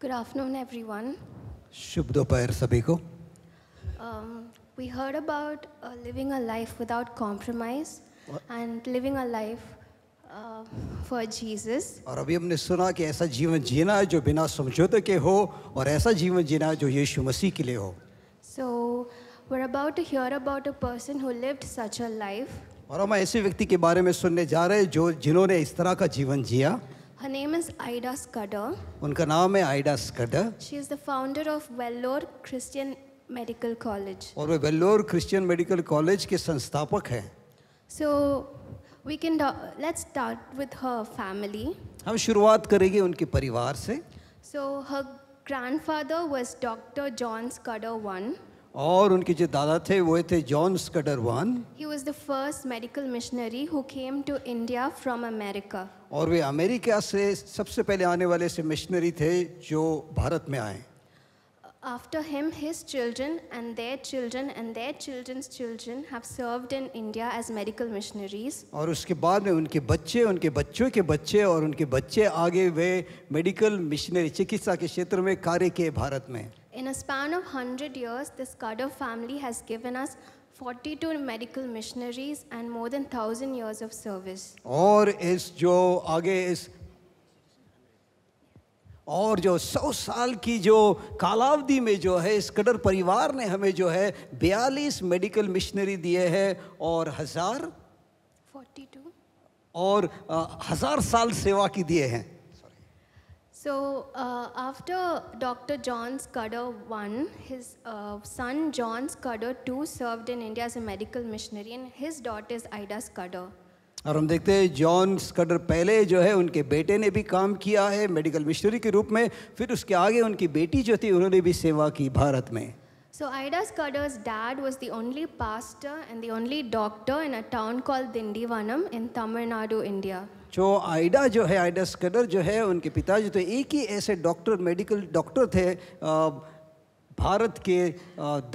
Good afternoon, everyone. शुभ दोपहर सभी को Um, we heard about uh, living a life without compromise What? and living a life uh, for Jesus. और अभी हमने सुना कि ऐसा जीवन जीना है जो बिना समझौते के हो और ऐसा जीवन जीना है जो यीशु मसीह के लिए हो So, we're about to hear about a person who lived such a life. और हम ऐसे व्यक्ति के बारे में सुनने जा रहे हैं जो जिन्होंने इस तरह का जीवन जिया Her name is Aida Scudder. उनका नाम है Ida Scudder She is the founder of Vellore Christian Medical College. और वे Vellore Christian Medical College के संस्थापक हैं So we can do- let's start with her family. हम शुरुआत करेंगे उनके परिवार से So her grandfather was Dr. John Scudder one. और उनके जो दादा थे वो थे John Scudder one he was the first medical missionary who came to India from America और वे अमेरिका से सबसे पहले आने वाले से मिशनरी थे जो भारत में आए After him, his children and their children and their children's children have served in India as medical missionaries. और उसके बाद में उनके बच्चे उनके बच्चों के बच्चे और उनके बच्चे आगे वे medical missionary चिकित्सा के क्षेत्र में कार्य किए भारत में In a span of 100 years, this Kadam family has given us 42 medical missionaries and more than 1000 years of service. aur is jo aage is और जो सौ साल की जो कालावधि में जो है इस कडर परिवार ने हमें जो है बयालीस मेडिकल मिशनरी दिए है और हजार फोर्टी टू और आ, हजार साल सेवा की दिए हैं so after doctor John Scudder one his son John Scudder two served in India as a medical missionary in his daughter is Ida Scudder और हम देखते हैं जॉन स्कडर पहले जो है उनके बेटे ने भी काम किया है मेडिकल मिशनरी के रूप में फिर उसके आगे उनकी बेटी जो थी उन्होंने भी सेवा की भारत में so Ida Scudder's dad was the only pastor and the only doctor in a town called Tindivanam in Tamil Nadu India जो आइडा जो है आइडा स्कडर जो है उनके पिताजी तो एक ही ऐसे डॉक्टर मेडिकल डॉक्टर थे भारत के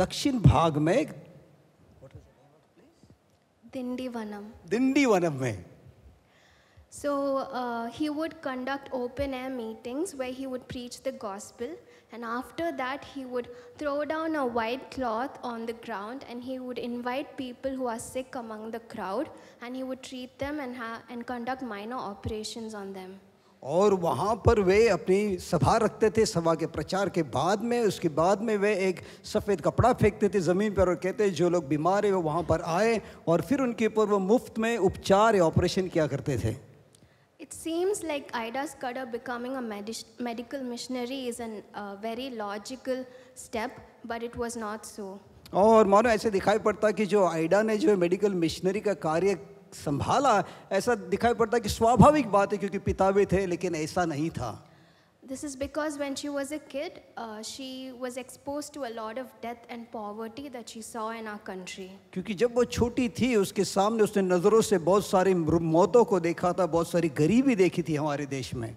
दक्षिण भाग में Dindivanam. Dindivanam mein. So uh, he would conduct open air meetings where he would preach the gospel, and after that, he would throw down a white cloth on the ground and he would invite people who are sick among the crowd and he would treat them and, ha- and conduct minor operations on them. और वहाँ पर वे अपनी सभा रखते थे सभा के प्रचार के बाद में उसके बाद में वे एक सफ़ेद कपड़ा फेंकते थे ज़मीन पर और कहते जो लोग बीमार है वो वहाँ पर आए और फिर उनके ऊपर वो मुफ्त में उपचार या ऑपरेशन किया करते थे It seems like Ida Scudder becoming a medis- medical missionary is a uh, very logical step, but it was not so. और मानो ऐसे दिखाई पड़ता कि जो आइडा ने जो मेडिकल मिशनरी का कार्य संभाला ऐसा दिखाई पड़ता है कि स्वाभाविक बात है क्योंकि पिता भी थे लेकिन ऐसा नहीं था This is because when she was a kid, uh, she was exposed to a lot of death and poverty that she saw in our country. क्योंकि जब वो छोटी थी उसके सामने उसने नज़रों से बहुत सारी मौतों को देखा था बहुत सारी गरीबी देखी थी हमारे देश में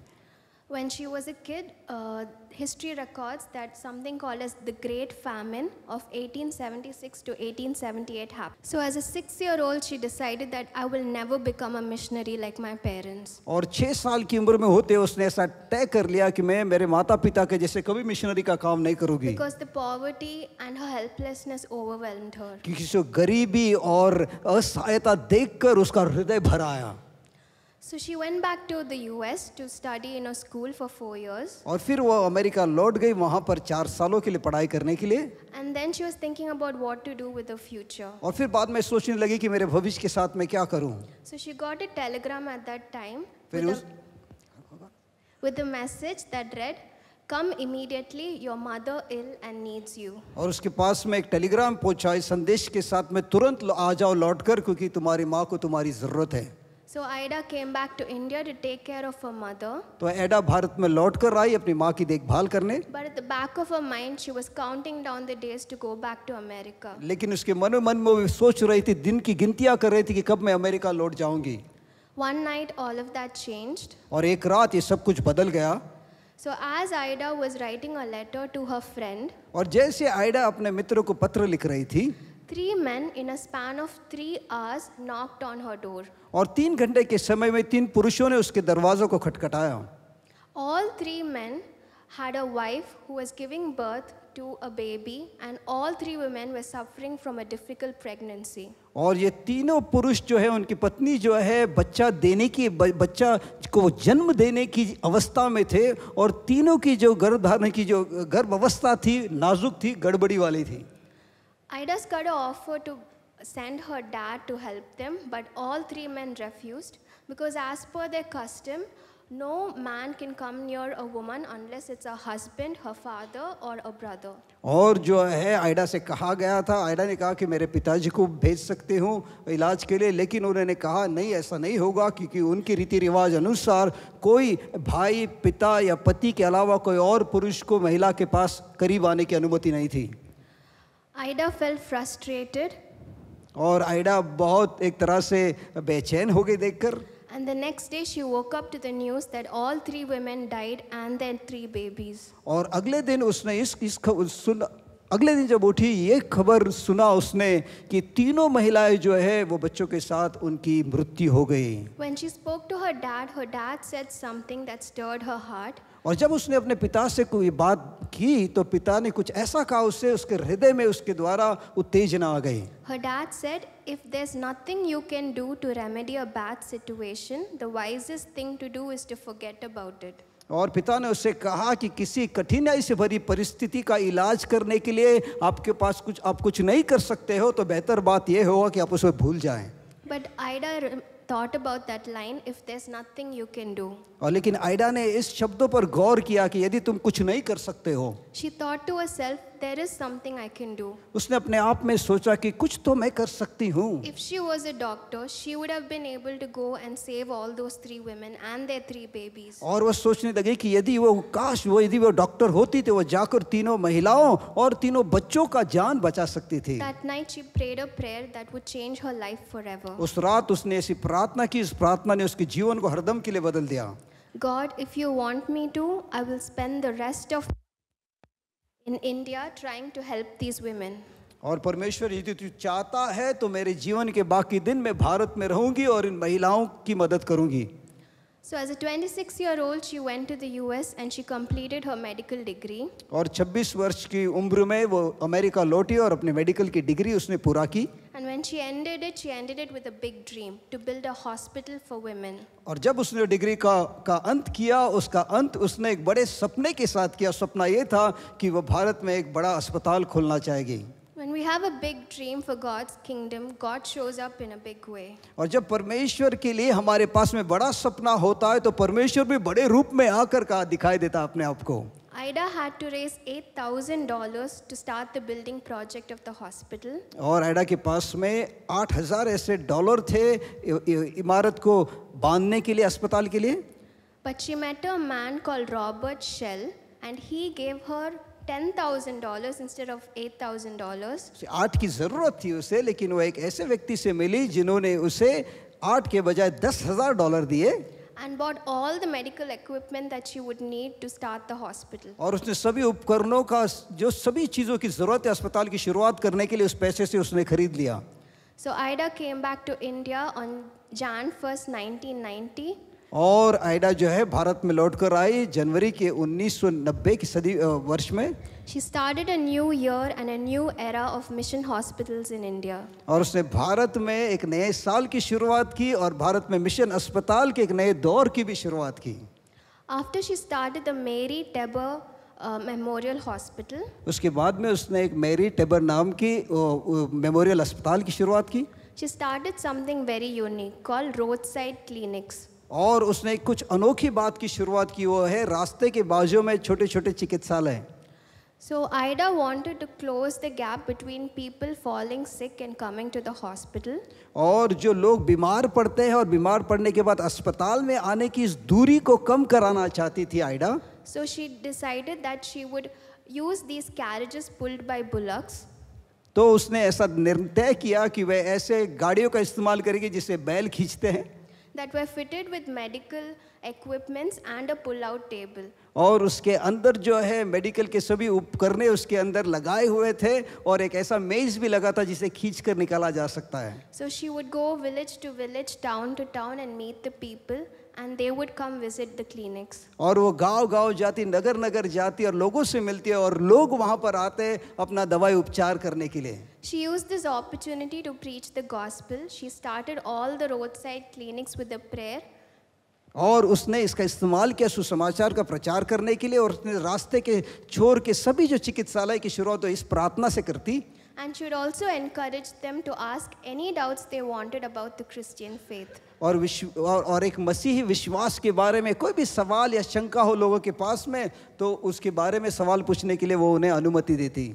When she was a kid, uh, history records that something called as the Great Famine of 1876 to 1878 happened. So as a six-year-old, she decided that I will never become a missionary like my parents. और छः साल की उम्र में होते उसने ऐसा तय कर लिया कि मैं मेरे माता पिता के जैसे कभी मिशनरी का काम नहीं करूँगी. Because the poverty and her helplessness overwhelmed her. क्योंकि जो गरीबी और असहायता देखकर उसका हृदय भर आया. So she went back to the US to study in a school for 4 years. और फिर वो अमेरिका लौट गई वहां पर 4 सालों के लिए पढ़ाई करने के लिए And then she was thinking about what to do with the future. और फिर बाद में सोचने लगी कि मेरे भविष्य के साथ मैं क्या करूं. So she got a telegram at that time फिर उस... with a message that read, Come immediately, your mother ill and needs you. और उसके पास में एक टेलीग्राम पहुंचा इस संदेश के साथ में तुरंत आ जाओ लौटकर क्योंकि तुम्हारी माँ को तुम्हारी जरूरत है So Aida came back to India to take care of her mother. तो एडा भारत में लौट कर आई अपनी माँ की देखभाल करने But at the back of her mind she was counting down the days to go back to America. लेकिन उसके मन मन में वो सोच रही थी दिन की गिनतियाँ कर रही थी कि कब मैं अमेरिका लौट जाऊँगी. One night all of that changed. और एक रात ये सब कुछ बदल गया So as Aida was writing a letter to her friend. और जैसे आयडा अपने मित्र को पत्र लिख रही थी Three men in a span of three hours knocked on her door. और तीन घंटे के समय में तीन पुरुषों ने उसके दरवाजों को खटखटाया All three men had a wife who was giving birth to a baby and all three women were suffering from a difficult pregnancy. और ये तीनों पुरुष जो है उनकी पत्नी जो है बच्चा देने की बच्चा को जन्म देने की अवस्था में थे और तीनों की जो गर्भ धारण की जो गर्भ अवस्था थी नाजुक थी गड़बड़ी वाली थी Ida's got an offer to send her dad to help them, but all three men refused because, as per their custom, no man can come near a woman unless it's a husband, her father or a brother. और जो है Ida से कहा गया था Ida ने कहा कि मेरे पिताजी को भेज सकते हूँ इलाज के लिए लेकिन उन्होंने कहा नहीं ऐसा नहीं होगा क्योंकि उनकी रीति रिवाज अनुसार कोई भाई पिता या पति के अलावा कोई और पुरुष को महिला के पास करीब आने की अनुमति नहीं थी आइडा फेल फ्रस्ट्रेटेड और आइडा बहुत एक तरह से बेचैन हो गई देखकर And the next day she woke up to the news that all three women died and their three babies. aur agle din usne is is sun agle din jab uthi ye khabar suna usne ki teeno mahilaye jo hai wo bachcho ke sath unki मृत्यु ho gayi When she spoke to her dad, her dad said something that stirred her heart. और जब उसने अपने पिता से कोई बात की तो पिता ने कुछ ऐसा कहा उससे उसके हृदय में उसके द्वारा उत्तेजना आ गई Her dad said, if there's nothing you can do to remedy a bad situation, the wisest thing to do is to forget about it. और पिता ने उससे कहा कि किसी कठिनाई से भरी परिस्थिति का इलाज करने के लिए आपके पास कुछ आप कुछ नहीं कर सकते हो तो बेहतर बात यह होगा कि आप उसे भूल जाएं। But Ida thought about that line if there's nothing you can do aur lekin aida ne is shabdon par gaur kiya ki yadi tum kuch nahi kar sakte ho she thought to herself there is something I can do. उसने अपने आप में सोचा कि कुछ तो मैं कर सकती हूँ If she was a doctor, she would have been able to go and save all those three women and their three babies. और वो सोचने लगे कि यदि वो काश वो यदि वो डॉक्टर होती तो वो जाकर तीनों महिलाओं और तीनों बच्चों का जान बचा सकती थी That night she prayed a prayer that would change her life forever. उस रात उसने ऐसी प्रार्थना की इस प्रार्थना ने उसके जीवन को हरदम के लिए बदल दिया God, if you want me to, I will spend the rest of my in India trying to help these women. और परमेश्वर यदि तू चाहता है तो मेरे जीवन के बाकी दिन मैं भारत में रहूंगी और इन महिलाओं की मदद करूंगी So as a 26 year old she went to the US and she completed her medical degree. और 26 वर्ष की उम्र में वो अमेरिका लौटी और अपने मेडिकल की डिग्री उसने पूरा की. And when she ended it, she ended it with a big dream to build a hospital for women. और जब उसने डिग्री का का अंत किया उसका अंत उसने एक बड़े सपने के साथ किया सपना ये था कि वो भारत में एक बड़ा अस्पताल खोलना चाहेगी When we have a big dream for God's kingdom, God shows up in a big way. और जब परमेश्वर के लिए हमारे पास में बड़ा सपना होता है तो परमेश्वर भी बड़े रूप में आकर का दिखाई देता है अपने आप को Ida had to raise eight thousand dollars to start the building project of the hospital. और Ida के पास में आठ हजार ऐसे डॉलर थे इमारत को बांधने के लिए अस्पताल के लिए But she met a man called Robert Shell and he gave her आठ की जरूरत थी उसे लेकिन वो एक ऐसे व्यक्ति से मिली जिन्होंने उसे आठ के बजाय दस हजार डॉलर दिए and bought all the medical equipment that she would need to start the hospital. और उसने सभी उपकरणों का जो सभी चीजों की जरूरत है अस्पताल की शुरुआत करने के लिए उस पैसे से उसने खरीद लिया. So Ida came back to India on Jan 1st 1990 और आइडा जो है भारत में लौट कर आई जनवरी के 1990 की सदी वर्ष में She started a new year and a new era of mission hospitals in India. और उसने भारत में एक नए साल की शुरुआत की और भारत में मिशन अस्पताल के एक नए दौर की भी शुरुआत की After she started the Mary Tabor memorial uh, hospital उसके बाद में उसने एक मैरी टेबर नाम की मेमोरियल uh, अस्पताल uh, की शुरुआत की she started something very unique call roadside clinics और उसने कुछ अनोखी बात की शुरुआत की वो है रास्ते के बाजू में छोटे छोटे चिकित्सालय so Ida wanted to close the gap between people following sick and coming to the hospital और जो लोग बीमार पड़ते हैं और बीमार पड़ने के बाद अस्पताल में आने की इस दूरी को कम कराना चाहती थी Ida so she decided that she would use these carriages pulled by bullocks तो उसने ऐसा निर्णय किया कि वह ऐसे गाड़ियों का इस्तेमाल करेगी जिसे बैल खींचते हैं that were fitted with medical equipments and a pull-out table. और उसके अंदर जो है मेडिकल के सभी उपकरणे उसके अंदर लगाए हुए थे और एक ऐसा मेज भी लगा था जिसे खींच कर निकाला जा सकता है So she would go village to village, town to town and meet the people and they would come visit the clinics. aur wo गांव-गांव जाती nagar nagar जाती aur logo se milti hai aur log wahan par aate apna dawai upchar karne ke liye She used this opportunity to preach the gospel. She started all the roadside clinics with a prayer. और उसने इसका इस्तेमाल किया सुसमाचार का प्रचार करने के लिए और उसने रास्ते के छोर के सभी जो चिकित्सालय की शुरुआत तो इस प्रार्थना से करती and should also encourage them to ask any doubts they wanted about the Christian faith. और विश्व और, और एक मसीही विश्वास के बारे में कोई भी सवाल या शंका हो लोगों के पास में तो उसके बारे में सवाल पूछने के लिए वो उन्हें अनुमति देती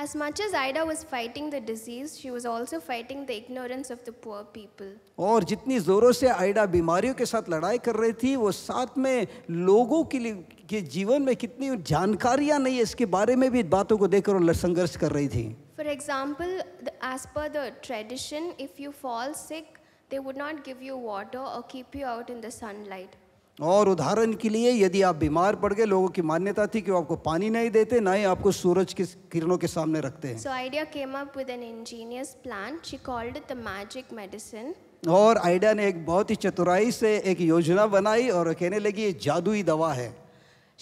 As much as Ida was fighting the disease, she was also fighting the ignorance of the poor people. और जितनी जोरों से आइडा बीमारियों के साथ लड़ाई कर रही थी वो साथ में लोगों के लिए के जीवन में कितनी जानकारियां नहीं है इसके बारे में भी बातों को देखकर संघर्ष कर रही थी For example, the, as per the tradition, if you fall sick, they would not give you water or keep you out in the sunlight. और उदाहरण के लिए यदि आप बीमार पड़ गए लोगों की मान्यता थी कि वो आपको पानी नहीं देते ना ही आपको सूरज की किरणों के सामने रखते हैं so Ida came up with an ingenious plan she called it the magic medicine और आइडिया ने एक बहुत ही चतुराई से एक योजना बनाई और कहने लगी ये जादुई दवा है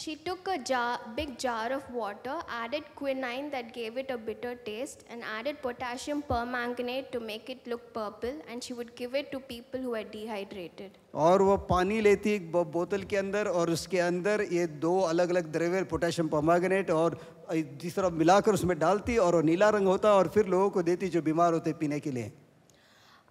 She took a jar, big jar of water, added quinine that gave it a bitter taste, and added potassium permanganate to make it look purple, and she would give it to people who were dehydrated. और वो पानी लेती एक बोतल के अंदर और उसके अंदर ये दो अलग अलग द्रव्य पोटेशियम परमागनेट और जिस तरह मिलाकर उसमें डालती और वो नीला रंग होता और फिर लोगों को देती जो बीमार होते पीने के लिए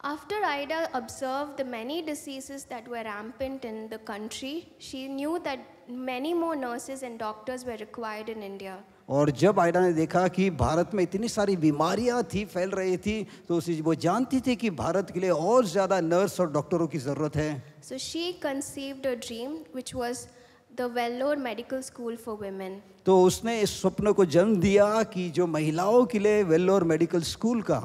After Ida observed the many diseases that were rampant in the country, she knew that many more nurses and doctors were required in India. और जब आयडा ने देखा कि भारत में इतनी सारी बीमारियां थी फैल रही थी तो उसे वो जानती थी कि भारत के लिए और ज़्यादा नर्स और डॉक्टरों की ज़रूरत है so she conceived a dream which was the Vellore medical school for women तो उसने इस स्वप्न को जन्म दिया कि जो महिलाओं के लिए वेल्लोर मेडिकल स्कूल का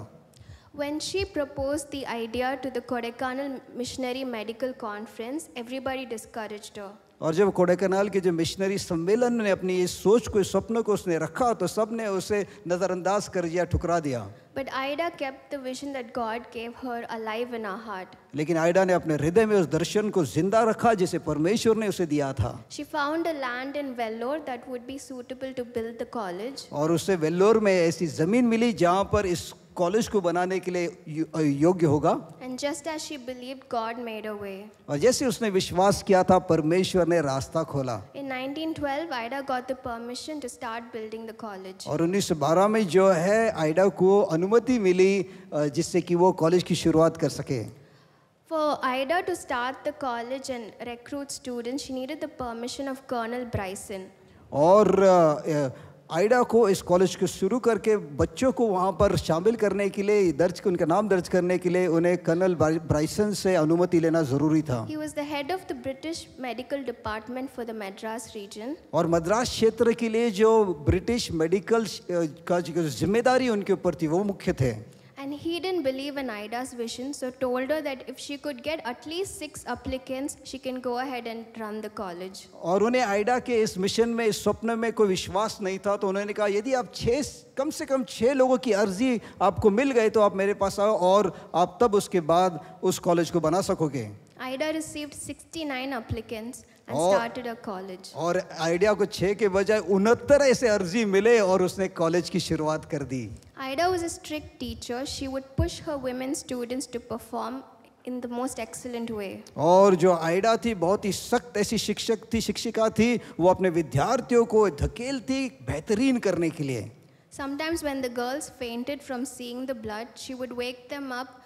When she proposed the idea to the Kodaikanal Missionary Medical Conference, everybody discouraged her. और जब कोडेकनाल के जो मिशनरी सम्मेलन ने अपनी इस सोच को इस स्वप्न को उसने रखा तो सब ने उसे नज़रअंदाज कर दिया ठुकरा दिया But Ida kept the vision that God gave her alive in her heart. लेकिन आयडा ने अपने हृदय में उस दर्शन को जिंदा रखा जिसे परमेश्वर ने उसे दिया था She found a land in Vellore that would be suitable to build the college. और उसे वेल्लोर में ऐसी जमीन मिली जहाँ पर इस कॉलेज को बनाने के लिए योग्य होगा and just as she believe God made a way और जैसे उसने विश्वास किया था परमेश्वर ने रास्ता खोला in 1912 Ida got the permission to start building the college और 1912 में जो है आइडा को अनुमति मिली जिससे कि वो कॉलेज की शुरुआत कर सके For Ida to start the college and recruit students, she needed the permission of Colonel Bryson. और uh, uh, आइडा को इस कॉलेज को शुरू करके बच्चों को वहाँ पर शामिल करने के लिए दर्ज उनका नाम दर्ज करने के लिए उन्हें कर्नल ब्राइसन से अनुमति लेना जरूरी था He was the head of the British Medical Department for the Madras region. और मद्रास क्षेत्र के लिए जो ब्रिटिश मेडिकल का जिम्मेदारी उनके ऊपर थी वो मुख्य थे And he didn't believe in Ida's vision, so told her that if she could get at least six applicants, she can go ahead and run the college. और उन्हें आइडा के इस मिशन में इस स्वप्न में कोई विश्वास नहीं था तो उन्होंने कहा यदि आप छः कम से कम छः लोगों की अर्जी आपको मिल गए तो आप मेरे पास आओ और आप तब उसके बाद उस कॉलेज को बना सकोगे Ida received 69 applicants and और, started a college. और आइडिया को छः के बजाय उनहत्तर ऐसे अर्जी मिले और उसने कॉलेज की शुरुआत कर दी Ida was a strict teacher. She would push her women students to perform in the most excellent way. और जो आइडा थी बहुत ही सख्त ऐसी शिक्षक थी शिक्षिका थी वो अपने विद्यार्थियों को धकेलती बेहतरीन करने के लिए Sometimes when the girls fainted from seeing the blood, she would wake them up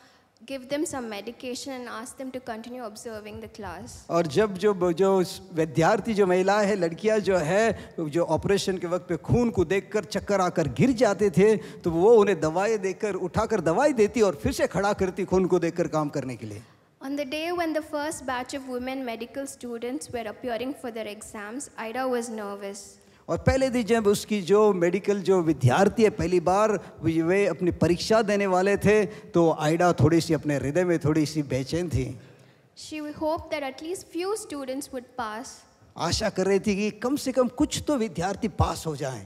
give them some medication and ask them to continue observing the class और जब जो जो विद्यार्थी जो महिलाएं हैं लड़कियां जो है जो ऑपरेशन के वक्त पे खून को देखकर चक्कर आकर गिर जाते थे तो वो उन्हें दवाएं देकर उठाकर दवाई देती और फिर से खड़ा करती खून को देखकर काम करने के लिए On the day when the first batch of women medical students were appearing for their exams, Ida was nervous. और पहले दिन जब उसकी जो मेडिकल जो विद्यार्थी है पहली बार वे अपनी परीक्षा देने वाले थे तो आइडा थोड़ी सी अपने हृदय में थोड़ी सी बेचैन थी She hoped that at least few students would pass. आशा कर रही थी कि कम से कम कुछ तो विद्यार्थी पास हो जाएं।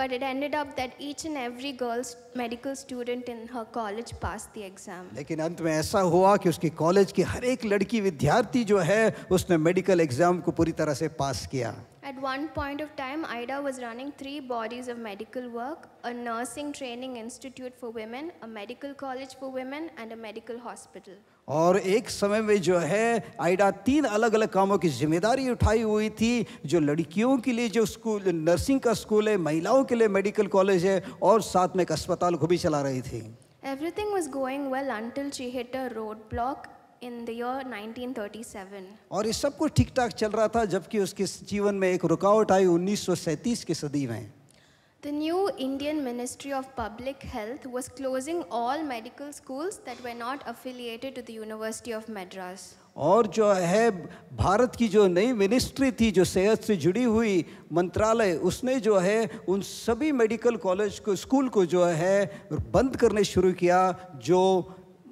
But it ended up that each and every girl's medical student in her college passed the exam. लेकिन अंत में ऐसा हुआ कि उसके कॉलेज की हर एक लड़की विद्यार्थी जो है उसने मेडिकल एग्जाम को पूरी तरह से पास किया At one point of time, IDA was running three bodies of medical work, a nursing training institute for women, a medical college for women, and a medical hospital. और एक समय में जो है आइडा तीन अलग अलग कामों की जिम्मेदारी उठाई हुई थी जो लड़कियों के लिए जो स्कूल नर्सिंग का स्कूल है महिलाओं के लिए मेडिकल कॉलेज है और साथ में एक अस्पताल को भी चला रही थी everything was going well until she hit a roadblock in the year 1937 aur ये sab kuch ठीक ठाक chal raha tha jabki uske jeevan mein ek rukawat aayi 1937 की sadi mein The new Indian Ministry of Public Health was closing all medical schools that were not affiliated to the University of Madras. और जो है भारत की जो नई ministry थी जो सेहत से जुड़ी हुई मंत्रालय उसने जो है उन सभी मेडिकल कॉलेज को स्कूल को जो है बंद करने शुरू किया जो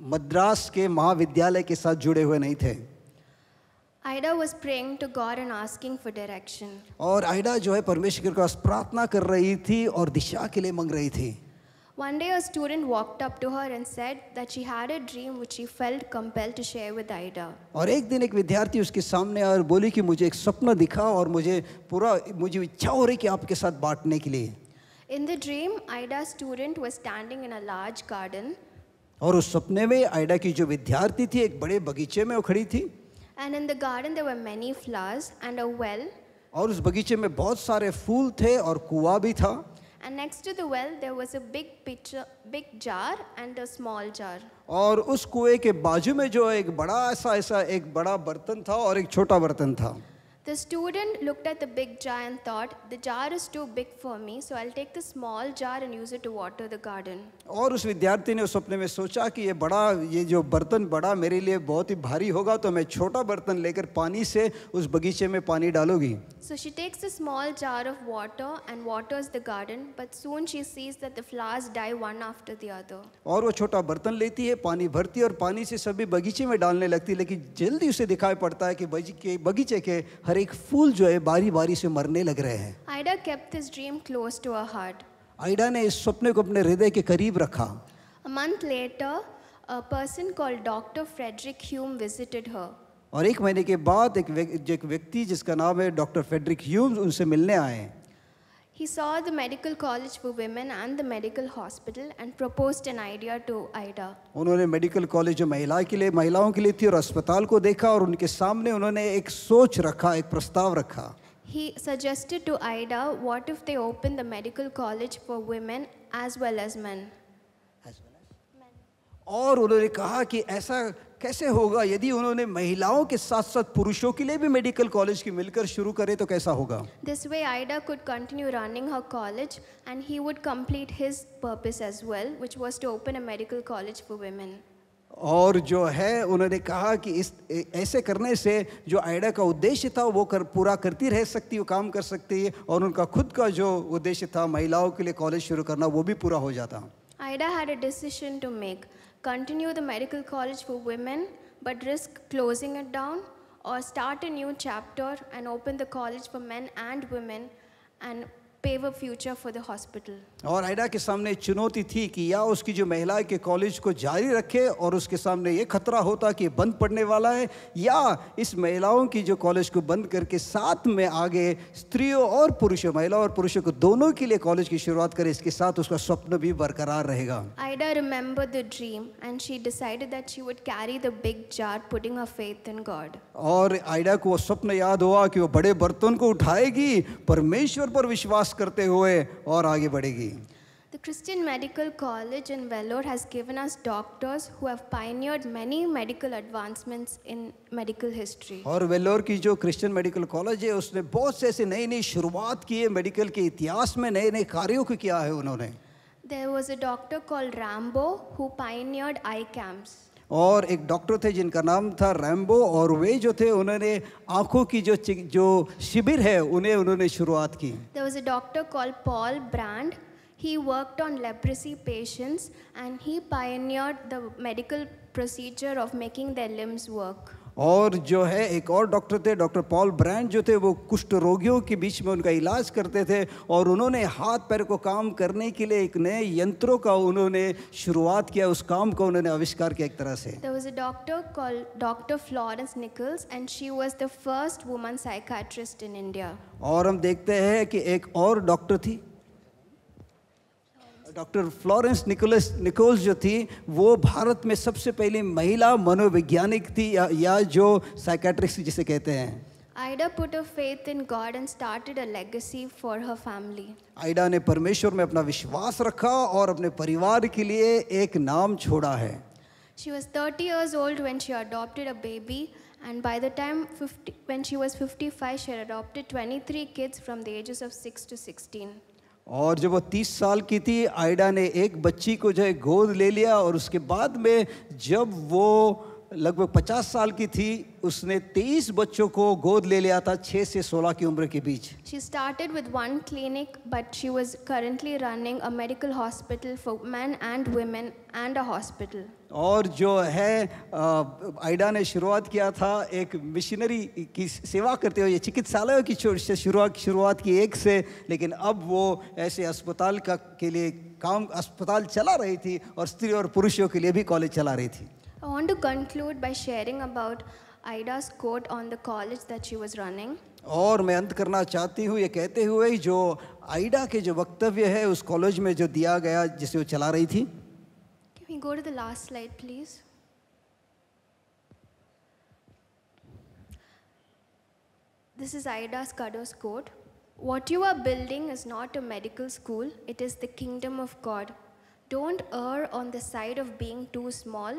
मद्रास के महाविद्यालय के साथ जुड़े हुए नहीं थे Ida was praying to God and asking for direction. और आइडा जो है परमेश्वर के पास प्रार्थना कर रही थी और दिशा के लिए मांग रही थी One day a student walked up to her and said that she had a dream which she felt compelled to share with Ida. और एक दिन एक विद्यार्थी उसके सामने आया और बोली कि मुझे एक सपना दिखा और मुझे पूरा मुझे इच्छा हो रही कि आपके साथ बांटने के लिए In the dream, Ida's student was standing in a large garden और उस सपने में आइडा की जो विद्यार्थी थी एक बड़े बगीचे में वो खड़ी थी and in the garden there were many flowers and a well और उस बगीचे में बहुत सारे फूल थे और कुआं भी था and next to the well there was a big pitcher big jar and a small jar और उस कुएं के बाजू में जो एक बड़ा ऐसा ऐसा एक बड़ा बर्तन था और एक छोटा बर्तन था. The student looked at the big jar and thought, the jar is too big for me, so I'll take the small jar and use it to water the garden. और उस विद्यार्थी ने उस सपने में सोचा कि ये बड़ा ये जो बर्तन बड़ा मेरे लिए बहुत ही भारी होगा तो मैं छोटा बर्तन लेकर पानी से उस बगीचे में पानी डालूंगी. So she takes a small jar of water and waters the garden, but soon she sees that the flowers die one after the other. और वो छोटा बर्तन लेती है, पानी भरती और पानी से सभी बगीचे में डालने लगती है, लेकिन जल्दी उसे दिखाई पड़ता है कि बगीचे के हरे एक फूल जो है बारी बारी से मरने लग रहे हैं Ida kept this dream close to her heart Ida ने इस सपने को अपने हृदय के करीब रखा a month later a person called doctor Frederick Hume visited her और एक महीने के बाद एक व्यक्ति जिसका नाम है डॉक्टर फ्रेडरिक ह्यूम्स उनसे मिलने आए He saw the medical college for women and the medical hospital and proposed an idea to Ida. उन्होंने medical college जो महिला के लिए महिलाओं के लिए थी और अस्पताल को देखा और उनके सामने उन्होंने एक सोच रखा एक प्रस्ताव रखा He suggested to Ida what if they open the medical college for women as well as men. As well as men. और उन्होंने कहा कि ऐसा कैसे होगा यदि उन्होंने महिलाओं के साथ साथ पुरुषों के लिए भी मेडिकल कॉलेज की मिलकर शुरू करे तो कैसा होगा this way Ida could continue running her college and he would complete his purpose as well which was to open a medical college for women और जो है उन्होंने कहा कि इस ऐसे करने से जो आइडा का उद्देश्य था वो कर पूरा करती रह सकती है काम कर सकती है और उनका खुद का जो उद्देश्य था महिलाओं के लिए कॉलेज शुरू करना वो भी पूरा हो जाता Ida had a decision to make continue the medical college for women but risk closing it down, or start a new chapter and open the college for men and women and pave a future for the hospital. और Ida के सामने चुनौती थी कि या उसकी जो महिला के कॉलेज को जारी रखे और उसके सामने ये खतरा होता कि बंद पड़ने वाला है या इस महिलाओं की जो कॉलेज को बंद करके साथ में आगे स्त्रियों और पुरुषों महिला और पुरुषों को दोनों के लिए कॉलेज की शुरुआत करे इसके साथ उसका स्वप्न भी बरकरार रहेगा Ida remember the dream and she decided that she would carry the big jar putting her faith in God और आइडा को वो स्वप्न याद हुआ कि वो बड़े बर्तन को उठाएगी परमेश्वर पर विश्वास विश्वास करते हुए और आगे बढ़ेगी The Christian Medical College in Vellore has given us doctors who have pioneered many medical advancements in medical history. और वेलोर की जो क्रिश्चियन मेडिकल कॉलेज है उसने बहुत से ऐसे नई नई शुरुआत की है मेडिकल के इतिहास में नए नए कार्यों को किया है उन्होंने There was a doctor called Rambo who pioneered eye camps. और एक डॉक्टर थे जिनका नाम था रैम्बो और वे जो थे उन्होंने आंखों की जो जो शिविर है उन्हें उन्होंने शुरुआत की there was a doctor call Paul Brand he work on leprosy patients and he pioneer the medical procedure of making the limbs work और जो है एक और डॉक्टर थे डॉक्टर पॉल ब्रांड जो थे वो कुष्ठ रोगियों के बीच में उनका इलाज करते थे और उन्होंने हाथ पैर को काम करने के लिए एक नए यंत्रों का उन्होंने शुरुआत किया उस काम को उन्होंने आविष्कार किया एक तरह से There was a doctor called Dr. Florence Nichols and she was और हम देखते हैं कि एक और डॉक्टर थी डॉक्टर फ्लोरेंस निकोलस निकोल्स जो थी वो भारत में सबसे पहली महिला मनोवैज्ञानिक थी या, या जो साइकेट्रिक्स जिसे कहते हैं Ida put her faith in God and started a legacy for her family. Ida ने परमेश्वर में अपना विश्वास रखा और अपने परिवार के लिए एक नाम छोड़ा है She was 30 years old when she adopted a baby and by the time 50, when she was 55 she had adopted 23 kids from the ages of 6 to 16. और जब वो तीस साल की थी आयडा ने एक बच्ची को जो है गोद ले लिया और उसके बाद में जब वो लगभग 50 साल की थी उसने 23 बच्चों को गोद ले लिया था 6 से 16 की उम्र के बीच she started with one clinic but she was currently running a medical hospital for men and women and a hospital और जो है आइडा ने शुरुआत किया था एक मिशनरी की सेवा करते हुए चिकित्सालयों की शुरुआत शुरुआत की एक से लेकिन अब वो ऐसे अस्पताल का के लिए काम अस्पताल चला रही थी और स्त्री और पुरुषों के लिए भी कॉलेज चला रही थी I want to conclude by sharing about Ida's quote on the college that she was running. और मैं अंत करना चाहती हूँ ये कहते हुए जो आइडा के जो वक्तव्य है उस कॉलेज में जो दिया गया जिसे वो चला रही थी Can we go to the last slide, please? This is Ida Scudo's quote. What you are building is not a medical school, it is the kingdom of God. Don't err on the side of being too small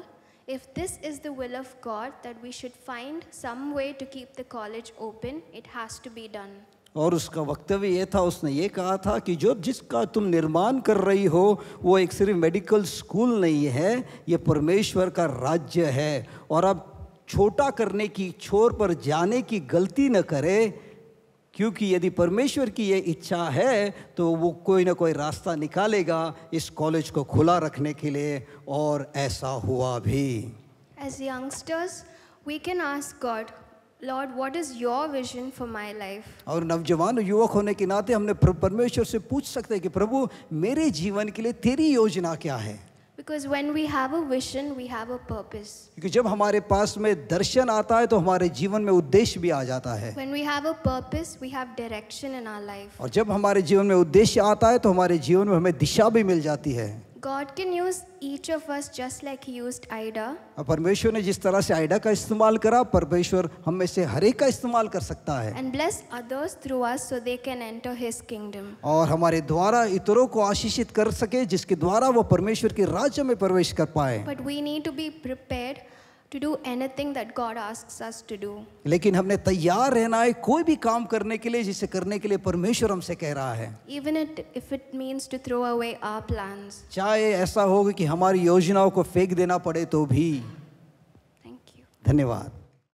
If this is the will of God that we should find some way to keep the college open, it has to be done. और उसका वक्तव्य ये था उसने ये कहा था कि जो जिसका तुम निर्माण कर रही हो वो एक सिर्फ मेडिकल स्कूल नहीं है ये परमेश्वर का राज्य है और अब छोटा करने की छोर पर जाने की गलती न करें क्योंकि यदि परमेश्वर की ये इच्छा है तो वो कोई ना कोई रास्ता निकालेगा इस कॉलेज को खुला रखने के लिए और ऐसा हुआ भी as youngsters we can ask God Lord what is your vision for my life और नौजवान युवक होने के नाते हमने परमेश्वर से पूछ सकते हैं कि प्रभु मेरे जीवन के लिए तेरी योजना क्या है Because when we have a vision, we have a purpose. क्योंकि जब हमारे पास में दर्शन आता है तो हमारे जीवन में उद्देश्य भी आ जाता है When we have a purpose, we have direction in our life. और जब हमारे जीवन में उद्देश्य आता है तो हमारे जीवन में हमें दिशा भी मिल जाती है God can use each of us just like he used Ida. परमेश्वर ने जिस तरह से आइडा का इस्तेमाल करा परमेश्वर हम में से हर एक का इस्तेमाल कर सकता है And bless others through us so they can enter his kingdom. और हमारे द्वारा इतरों को आशीषित कर सके जिसके द्वारा वो परमेश्वर के राज्य में प्रवेश कर पाए But we need to be prepared to do anything that God asks us to do. लेकिन हमने तैयार रहना है कोई भी काम करने के लिए जिसे करने के लिए परमेश्वर हमसे कह रहा है Even it, if it means to throw away our plans. चाहे ऐसा हो कि हमारी योजनाओं को फेंक देना पड़े तो भी Thank you. धन्यवाद